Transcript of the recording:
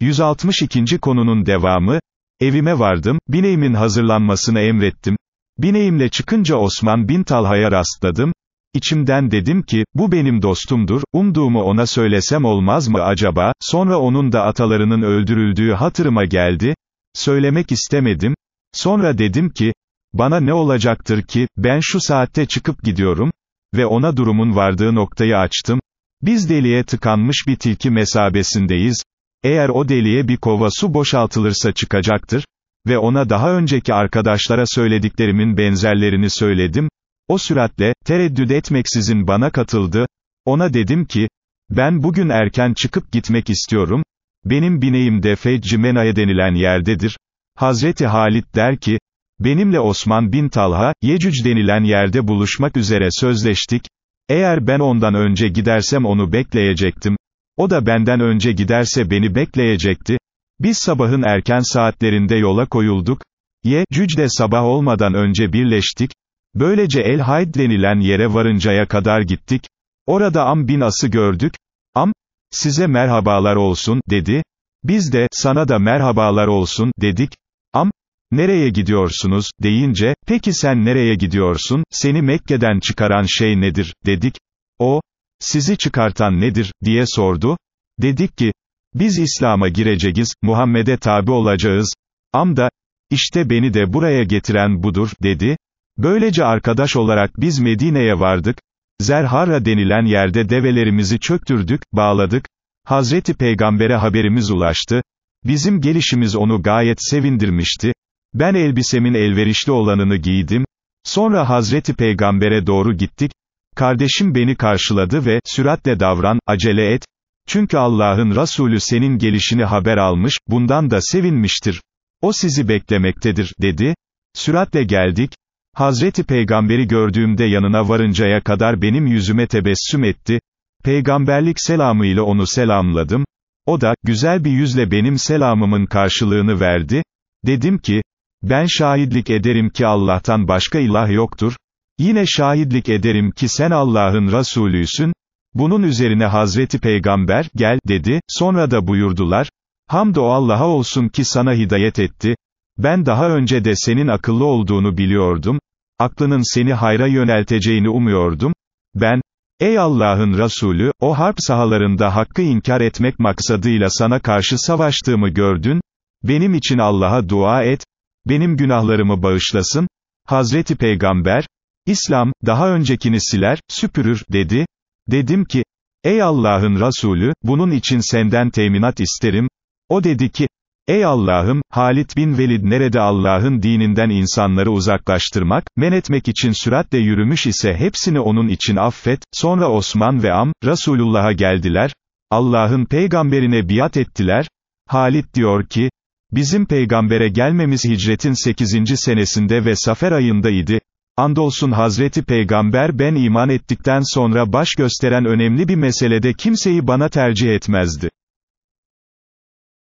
162. konunun devamı, evime vardım, bineğimin hazırlanmasını emrettim, bineğimle çıkınca Osman bin Talha'ya rastladım, İçimden dedim ki, bu benim dostumdur, umduğumu ona söylesem olmaz mı acaba, sonra onun da atalarının öldürüldüğü hatırıma geldi, söylemek istemedim, sonra dedim ki, bana ne olacaktır ki, ben şu saatte çıkıp gidiyorum, ve ona durumun vardığı noktayı açtım, biz deliye tıkanmış bir tilki mesabesindeyiz, eğer o deliğe bir kova su boşaltılırsa çıkacaktır, ve ona daha önceki arkadaşlara söylediklerimin benzerlerini söyledim, o süratle, tereddüt etmeksizin bana katıldı, ona dedim ki, ben bugün erken çıkıp gitmek istiyorum, benim bineğim de Feccimena'ya denilen yerdedir, Hazreti Halit der ki, benimle Osman bin Talha, Yecüc denilen yerde buluşmak üzere sözleştik, eğer ben ondan önce gidersem onu bekleyecektim, o da benden önce giderse beni bekleyecekti. Biz sabahın erken saatlerinde yola koyulduk. Ye, Cüc'de sabah olmadan önce birleştik. Böylece El Hayd denilen yere varıncaya kadar gittik. Orada Am bin As'ı gördük. Am, size merhabalar olsun, dedi. Biz de, sana da merhabalar olsun, dedik. Am, nereye gidiyorsunuz, deyince, peki sen nereye gidiyorsun, seni Mekke'den çıkaran şey nedir, dedik. O, sizi çıkartan nedir, diye sordu, dedik ki, biz İslam'a gireceğiz, Muhammed'e tabi olacağız, amda, işte beni de buraya getiren budur, dedi, böylece arkadaş olarak biz Medine'ye vardık, Zerhara denilen yerde develerimizi çöktürdük, bağladık, Hazreti Peygamber'e haberimiz ulaştı, bizim gelişimiz onu gayet sevindirmişti, ben elbisemin elverişli olanını giydim, sonra Hazreti Peygamber'e doğru gittik, Kardeşim beni karşıladı ve, süratle davran, acele et, çünkü Allah'ın Resulü senin gelişini haber almış, bundan da sevinmiştir. O sizi beklemektedir, dedi. Süratle geldik. Hazreti Peygamberi gördüğümde yanına varıncaya kadar benim yüzüme tebessüm etti. Peygamberlik selamı ile onu selamladım. O da, güzel bir yüzle benim selamımın karşılığını verdi. Dedim ki, ben şahitlik ederim ki Allah'tan başka ilah yoktur. Yine şahitlik ederim ki sen Allah'ın Resulüsün, bunun üzerine Hazreti Peygamber, gel, dedi, sonra da buyurdular, hamd o Allah'a olsun ki sana hidayet etti, ben daha önce de senin akıllı olduğunu biliyordum, aklının seni hayra yönelteceğini umuyordum, ben, ey Allah'ın Resulü, o harp sahalarında hakkı inkar etmek maksadıyla sana karşı savaştığımı gördün, benim için Allah'a dua et, benim günahlarımı bağışlasın, Hazreti Peygamber, İslam, daha öncekini siler, süpürür, dedi. Dedim ki, ey Allah'ın Resulü, bunun için senden teminat isterim. O dedi ki, ey Allah'ım, Halit bin Velid nerede Allah'ın dininden insanları uzaklaştırmak, men etmek için süratle yürümüş ise hepsini onun için affet, sonra Osman ve Am, Resulullah'a geldiler, Allah'ın peygamberine biat ettiler, Halit diyor ki, bizim peygambere gelmemiz hicretin 8. senesinde ve safer ayında idi, Andolsun Hazreti Peygamber ben iman ettikten sonra baş gösteren önemli bir meselede kimseyi bana tercih etmezdi.